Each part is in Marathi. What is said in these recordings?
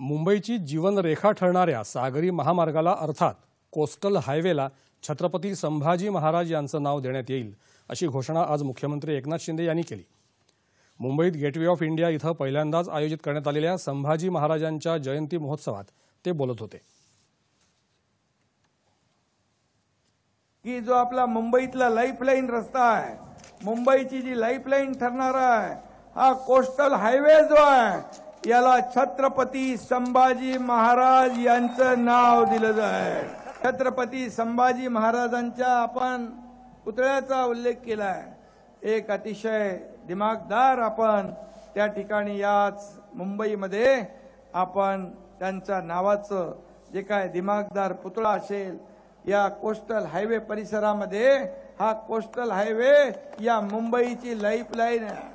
मुंबईची जीवन रेखा ठरणाऱ्या सागरी महामार्गाला अर्थात कोस्टल हायवेला छत्रपती संभाजी महाराज यांचं नाव देण्यात येईल अशी घोषणा आज मुख्यमंत्री एकनाथ शिंदे यांनी केली मुंबईत गेटवे ऑफ इंडिया इथं पहिल्यांदाच आयोजित करण्यात आलेल्या संभाजी महाराजांच्या जयंती महोत्सवात ते बोलत होते की जो आपला मुंबईतला लाईफलाईन रस्ता आहे मुंबईची जी लाईन ठरणार आहे हा कोस्टल हायवे जो आहे याला छत्रपती संभाजी महाराज यांचं नाव दिलं जाय छत्रपती संभाजी महाराजांच्या आपण पुतळ्याचा उल्लेख केलाय एक अतिशय दिमागदार आपण त्या ठिकाणी याच मुंबईमध्ये आपण त्यांच्या नावाचं जे काय दिमागदार पुतळा असेल या कोस्टल हायवे परिसरामध्ये हा कोस्टल हायवे या मुंबईची लाईन आहे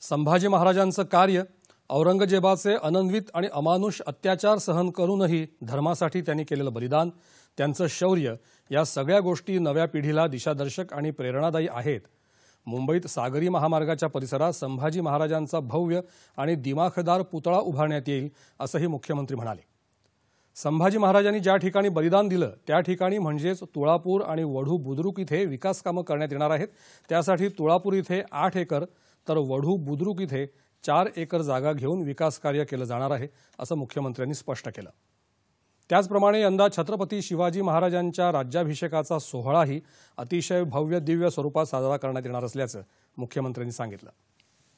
संभाजी महाराजांचं कार्य औरंगजेबाचे अनन्वित आणि अमानुष अत्याचार सहन करूनही धर्मासाठी त्यांनी केलेलं बलिदान त्यांचं शौर्य या सगळ्या गोष्टी नव्या पिढीला दिशादर्शक आणि प्रेरणादायी आहेत मुंबईत सागरी महामार्गाच्या परिसरात संभाजी महाराजांचा भव्य आणि दिमाखदार पुतळा उभारण्यात येईल असंही मुख्यमंत्री म्हणाले संभाजी महाराजांनी ज्या ठिकाणी बलिदान दिलं त्या ठिकाणी म्हणजेच तुळापूर आणि वढू बुद्रुक इथे विकास कामं करण्यात येणार आहेत त्यासाठी तुळापूर इथे आठ एकर तर वढू बुद्रुक इथे चार एकर जागा घेऊन विकास कार्य केलं जाणार आहे असं मुख्यमंत्र्यांनी स्पष्ट केलं त्याचप्रमाणे यंदा छत्रपती शिवाजी महाराजांच्या राज्याभिषेकाचा सोहळाही अतिशय भव्य दिव्य स्वरूपात साजरा करण्यात येणार असल्याचं मुख्यमंत्र्यांनी सांगितलं